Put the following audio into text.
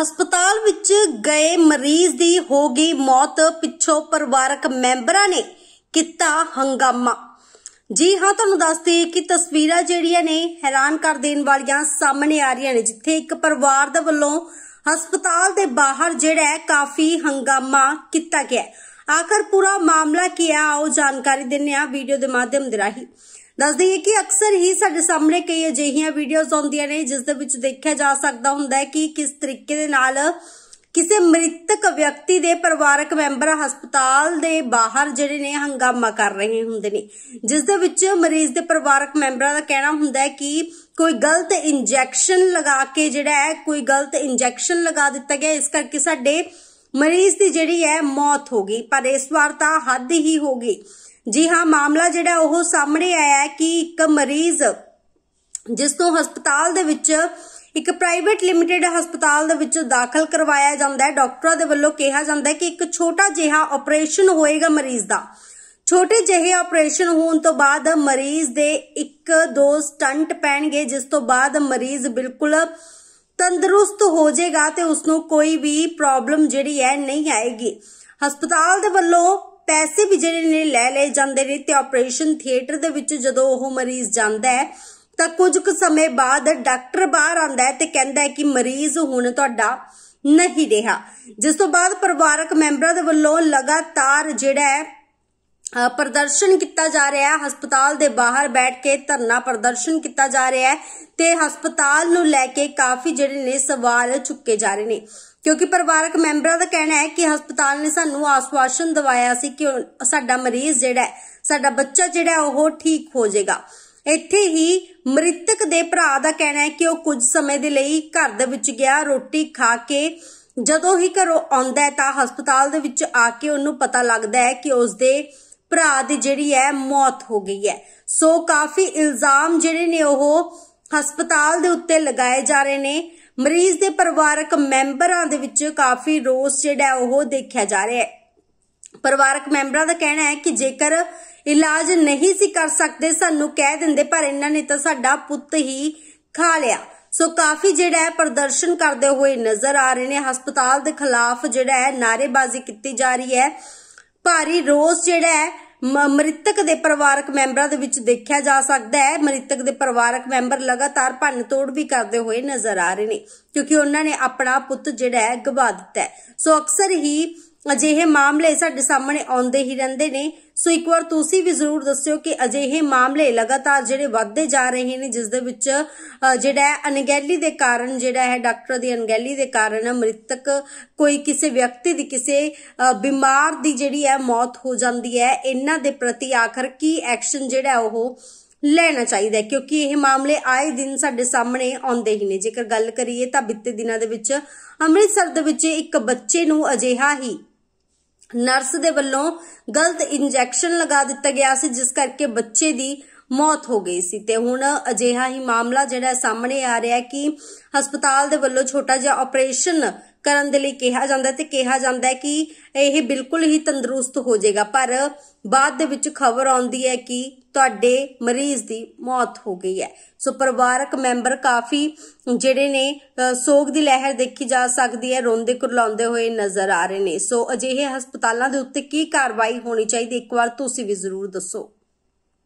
ਹਸਪਤਾਲ ਵਿੱਚ ਗਏ ਮਰੀਜ਼ ਦੀ ਹੋ ਗਈ ਮੌਤ ਪਿੱਛੋਂ ਪਰਿਵਾਰਕ ਮੈਂਬਰਾਂ ਨੇ ਕੀਤਾ ਹੰਗਾਮਾ ਜੀ ਹਾਂ ਤੁਹਾਨੂੰ ਦੱਸਦੇ ਕਿ ਤਸਵੀਰਾਂ ਜਿਹੜੀਆਂ ਨੇ ਹੈਰਾਨ ਕਰ ਦੇਣ ਵਾਲੀਆਂ ਸਾਹਮਣੇ ਆ ਰਹੀਆਂ ਨੇ ਜਿੱਥੇ ਇੱਕ ਪਰਿਵਾਰ ਦੇ ਵੱਲੋਂ ਹਸਪਤਾਲ ਦੇ ਬਾਹਰ ਜਿਹੜਾ ਕਾਫੀ ਹੰਗਾਮਾ ਕੀਤਾ ਗਿਆ ਆਖਰ ਪੂਰਾ ਮਾਮਲਾ ਕੀ ਆ ਆਓ ਜਾਣਕਾਰੀ ਦਿੰਨੇ ਆ ਵੀਡੀਓ ਦੇ ਮਾਧਿਅਮ ਦੇ ਰਾਹੀਂ ਦੱਸ ਦਈਏ ਕਿ ਅਕਸਰ ਹੀ ਸਾਡੇ ਸਾਹਮਣੇ ਕਈ ਅਜਿਹੀਆਂ ਵੀਡੀਓਜ਼ ਆਉਂਦੀਆਂ ਨੇ ਜਿਸ ਦੇ ਵਿੱਚ ਦੇਖਿਆ ਜਾ ਸਕਦਾ ਹੁੰਦਾ ਹੈ ਕਿ ਕਿਸ ਤਰੀਕੇ ਦੇ ਨਾਲ ਕਿਸੇ ਮ੍ਰਿਤਕ ਵਿਅਕਤੀ ਦੇ ਪਰਿਵਾਰਕ ਮੈਂਬਰ ਹਸਪਤਾਲ ਦੇ ਬਾਹਰ ਜਿਹੜੇ ਨੇ ਹੰਗਾਮਾ ਕਰ ਰਹੇ ਹੁੰਦੇ ਨੇ ਜਿਸ ਦੇ ਵਿੱਚ ਮਰੀਜ਼ ਦੇ ਪਰਿਵਾਰਕ ਮੈਂਬਰਾਂ ਦਾ ਕਹਿਣਾ ਹੁੰਦਾ ਹੈ ਕਿ ਕੋਈ ਗਲਤ ਇੰਜੈਕਸ਼ਨ ਲਗਾ ਕੇ ਜਿਹੜਾ ਹੈ ਕੋਈ ਗਲਤ ਇੰਜੈਕਸ਼ਨ ਲਗਾ ਦਿੱਤਾ ਗਿਆ ਇਸ ਕਰਕੇ ਸਾਡੇ ਮਰੀਜ਼ ਦੀ ਜਿਹੜੀ ਹੈ ਮੌਤ ਹੋ ਗਈ ਪਰ ਇਸ ਵਾਰ ਤਾਂ ਹੱਦ ਹੀ ਹੋ ਗਈ ਜੀ ਹਾਂ ਮਾਮਲਾ ਜਿਹੜਾ ਉਹ ਸਾਹਮਣੇ ਆਇਆ ਹੈ ਕਿ ਇੱਕ ਮਰੀਜ਼ ਜਿਸ ਤੋਂ ਹਸਪਤਾਲ ਦੇ ਵਿੱਚ ਇੱਕ ਪ੍ਰਾਈਵੇਟ ਲਿਮਟਿਡ ਹਸਪਤਾਲ ਦੇ ਵਿੱਚ ਦਾਖਲ ਕਰਵਾਇਆ ਜਾਂਦਾ ਹੈ ਡਾਕਟਰਾਂ ਦੇ ਵੱਲੋਂ ਕਿਹਾ ਜਾਂਦਾ ਹੈ ਕਿ ਇੱਕ ਛੋਟਾ ਜਿਹਾ ਆਪਰੇਸ਼ਨ ਹੋਏਗਾ ਮਰੀਜ਼ ਦਾ ਛੋਟੇ ਜਿਹੇ ਆਪਰੇਸ਼ਨ ਹੋਣ ਤੋਂ ਬਾਅਦ ਮਰੀਜ਼ ਦੇ ਇੱਕ ਦੋ ਸਟੰਟ ਪੈਣਗੇ ਜਿਸ ਤੋਂ ਬਾਅਦ ਮਰੀਜ਼ ਬਿਲਕੁਲ ਤੰਦਰੁਸਤ ਹੋ ਜਾਏਗਾ ਤੇ ਉਸ ਨੂੰ ਕੋਈ ਵੀ ਪ੍ਰੋਬਲਮ ਜਿਹੜੀ ਹੈ ਨਹੀਂ ਆਏਗੀ ਹਸਪਤਾਲ ਦੇ ਵੱਲੋਂ ਪੈਸੇ ਵੀ ਜਿਹੜੇ ਨੇ ਲੈ ਲਏ ਜਾਂਦੇ ਨੇ ਤੇ ਆਪਰੇਸ਼ਨ ਥੀਏਟਰ ਦੇ ਵਿੱਚ ਜਦੋਂ ਉਹ ਮਰੀਜ਼ ਜਾਂਦਾ ਹੈ ਤਾਂ ਕੁਝ ਕੁ ਸਮੇਂ ਬਾਅਦ ਡਾਕਟਰ ਬਾਹਰ ਆਉਂਦਾ ਹੈ ਤੇ ਕਹਿੰਦਾ ਹੈ ਕਿ ਮਰੀਜ਼ ਹੁਣ ਤੁਹਾਡਾ ਨਹੀਂ ਰਿਹਾ ਜਿਸ ਤੋਂ ਬਾਅਦ ਪਰਿਵਾਰਕ ਮੈਂਬਰਾਂ ਦੇ ਵੱਲੋਂ ਲਗਾਤਾਰ ਜਿਹੜਾ ਹੈ ਪ੍ਰਦਰਸ਼ਨ ਕੀਤਾ ਜਾ ਰਿਹਾ ਹੈ ਹਸਪਤਾਲ ਦੇ ਬਾਹਰ ਬੈਠ ਕੇ ਧਰਨਾ ਪ੍ਰਦਰਸ਼ਨ ਕੀਤਾ ਜਾ ਰਿਹਾ ਹੈ ਤੇ ਹਸਪਤਾਲ ਨੂੰ ਲੈ ਕੇ ਕਾਫੀ ਜਿਹੜੇ ਨੇ ਸਵਾਲ ਚੁੱਕੇ ਜਾ ਰਹੇ ਨੇ ਕਿਉਂਕਿ ਪਰਿਵਾਰਕ ਮੈਂਬਰਾਂ ਦਾ ਕਹਿਣਾ ਹੈ ਕਿ ਹਸਪਤਾਲ ਨੇ ਸਾਨੂੰ ਆਸਵਾਸ਼ਨ ਦਿਵਾਇਆ ਸੀ ਕਿ ਸਾਡਾ ਮਰੀਜ਼ ਜਿਹੜਾ ਸਾਡਾ ਬੱਚਾ ਜਿਹੜਾ ਉਹ ਠੀਕ ਹੋ ਜਾਏਗਾ ਇੱਥੇ ਹੀ ਮ੍ਰਿਤਕ ਦੇ ਭਰਾ ਦਾ ਕਹਿਣਾ ਹੈ ਕਿ ਉਹ ਕੁਝ ਸਮੇਂ ਦੇ ਲਈ ਘਰ ਦੇ ਵਿੱਚ ਗਿਆ ਰੋਟੀ ਖਾ ਕੇ ਜਦੋਂ ਹੀ ਘਰੋਂ ਆਉਂਦਾ ਹੈ ਤਾਂ ਹਸਪਤਾਲ ਦੇ ਵਿੱਚ ਆ ਕੇ ਉਹਨੂੰ ਪਤਾ ਲੱਗਦਾ ਹੈ ਕਿ ਉਸਦੇ ਭਰਾ ਦੀ ਜਿਹੜੀ ਹੈ ਮੌਤ ਹੋ ਗਈ ਹੈ ਸੋ ਕਾਫੀ ਇਲਜ਼ਾਮ ਜਿਹੜੇ ਨੇ ਉਹ ਹਸਪਤਾਲ ਦੇ ਉੱਤੇ ਲਗਾਏ ਜਾ ਰਹੇ ਨੇ ਮਰੀਜ਼ ਦੇ ਪਰਿਵਾਰਕ ਮੈਂਬਰਾਂ ਦੇ ਵਿੱਚ ਕਾਫੀ ਰੋਸ ਜਿਹੜਾ ਉਹ ਦੇਖਿਆ ਜਾ ਰਿਹਾ ਹੈ ਪਰਿਵਾਰਕ ਮੈਂਬਰਾਂ ਦਾ ਕਹਿਣਾ ਹੈ ਕਿ ਜੇਕਰ ਇਲਾਜ ਨਹੀਂ ਸੀ ਕਰ ਸਕਦੇ ਸਾਨੂੰ ਕਹਿ ਦਿੰਦੇ ਪਰ ਇਹਨਾਂ ਨੇ ਤਾਂ ਸਾਡਾ ਪੁੱਤ ਹੀ ਖਾ ਲਿਆ ਸੋ ਕਾਫੀ ਜਿਹੜਾ ਹੈ ਪ੍ਰਦਰਸ਼ਨ ਕਰਦੇ ਹੋਏ ਨਜ਼ਰ ਆ ਰਹੇ ਨੇ ਹਸਪਤਾਲ ਦੇ ਖਿਲਾਫ ਜਿਹੜਾ ਹੈ ਨਾਰੇਬਾਜ਼ੀ ਕੀਤੀ ਜਾ ਰਹੀ ਹੈ ਭਾਰੀ ਰੋਸ ਜਿਹੜਾ ਹੈ ਮ੍ਰਿਤਕ ਦੇ ਪਰਿਵਾਰਕ ਮੈਂਬਰਾਂ ਦੇ ਵਿੱਚ ਦੇਖਿਆ ਜਾ ਸਕਦਾ ਹੈ ਮ੍ਰਿਤਕ ਦੇ ਪਰਿਵਾਰਕ ਮੈਂਬਰ ਲਗਾਤਾਰ ਭੰਨਤੋੜ ਵੀ ਕਰਦੇ ਹੋਏ ਨਜ਼ਰ ਆ ਰਹੇ ਨੇ ਕਿਉਂਕਿ ਉਹਨਾਂ ਨੇ ਆਪਣਾ ਪੁੱਤ ਜਿਹੜਾ ਹੈ ਗਵਾ ਦਿੱਤਾ ਹੈ ਸੋ ਅਕਸਰ ਹੀ ਅਜਿਹੇ ਮਾਮਲੇ ਸਾਡੇ ਸਾਹਮਣੇ ਆਉਂਦੇ ਹੀ ਰਹਿੰਦੇ ਨੇ ਸੋ ਇੱਕ ਵਾਰ ਤੁਸੀਂ ਵੀ ਜ਼ਰੂਰ ਦੱਸਿਓ ਕਿ ਅਜਿਹੇ ਮਾਮਲੇ ਲਗਾਤਾਰ ਜਿਹੜੇ ਵੱਧਦੇ ਜਾ ਰਹੇ ਨੇ ਜਿਸ ਦੇ ਵਿੱਚ ਜਿਹੜਾ ਹੈ ਅਨਗੈਲੀ ਦੇ ਕਾਰਨ ਜਿਹੜਾ ਹੈ ਡਾਕਟਰ ਦੀ ਅਨਗੈਲੀ ਦੇ ਕਾਰਨ ਮ੍ਰਿਤਕ ਕੋਈ ਕਿਸੇ ਵਿਅਕਤੀ ਦੀ ਕਿਸੇ ਬਿਮਾਰ ਦੀ ਜਿਹੜੀ ਹੈ ਮੌਤ ਹੋ ਜਾਂਦੀ ਹੈ ਇਹਨਾਂ ਦੇ ਪ੍ਰਤੀ ਆਖਰ ਕੀ ਐਕਸ਼ਨ ਜਿਹੜਾ ਉਹ ਲੈਣਾ ਚਾਹੀਦਾ ਕਿਉਂਕਿ ਇਹ ਮਾਮਲੇ ਆਏ ਦਿਨ ਸਾਡੇ ਸਾਹਮਣੇ ਆਉਂਦੇ ਹੀ ਨੇ ਜੇਕਰ ਗੱਲ ਕਰੀਏ ਤਾਂ ਬਿੱਤੇ ਦਿਨਾਂ ਦੇ ਵਿੱਚ ਅੰਮ੍ਰਿਤਸਰ ਦੇ ਵਿੱਚ ਇੱਕ ਬੱਚੇ ਨੂੰ ਅਜਿਹਾ ਹੀ ਨਰਸ ਦੇ ਵੱਲੋਂ ਗਲਤ ਇੰਜੈਕਸ਼ਨ ਲਗਾ ਦਿੱਤਾ ਗਿਆ ਸੀ ਜਿਸ ਕਰਕੇ ਬੱਚੇ ਦੀ ਮੌਤ ਹੋ ਗਈ ਸੀ ਤੇ ਹੁਣ ਅਜਿਹਾ ਹੀ ਮਾਮਲਾ ਜਿਹੜਾ ਸਾਹਮਣੇ ਆ ਰਿਹਾ ਹੈ ਕਿ ਹਸਪਤਾਲ ਦੇ ਵੱਲੋਂ ਛੋਟਾ ਜਿਹਾ ਆਪਰੇਸ਼ਨ ਕਰਨ ਦੇ ਲਈ ਕਿਹਾ ਜਾਂਦਾ ਤੇ ਕਿਹਾ ਜਾਂਦਾ ਹੈ ਕਿ ਇਹ ਬਿਲਕੁਲ ਹੀ ਤੰਦਰੁਸਤ ਹੋ ਜਾਏਗਾ ਪਰ ਬਾਅਦ ਦੇ ਵਿੱਚ ਖਬਰ ਆਉਂਦੀ ਹੈ ਕਿ ਤੁਹਾਡੇ ਮਰੀਜ਼ ਦੀ ਮੌਤ ਹੋ ਗਈ ਹੈ ਸੋ ਪਰਿਵਾਰਕ ਮੈਂਬਰ ਕਾਫੀ ਜਿਹੜੇ ਨੇ ਸੋਗ ਦੀ ਲਹਿਰ ਦੇਖੀ ਜਾ ਸਕਦੀ ਹੈ ਰੋਂਦੇ ਕੁਰਲਾਉਂਦੇ ਹੋਏ ਨਜ਼ਰ ਆ ਰਹੇ ਨੇ ਸੋ ਅਜਿਹੇ ਹਸਪਤਾਲਾਂ ਦੇ ਉੱਤੇ ਕੀ ਕਾਰਵਾਈ ਹੋਣੀ ਚਾਹੀਦੀ ਇੱਕ ਵਾਰ ਤੁਸੀਂ ਵੀ ਜ਼ਰੂਰ ਦੱਸੋ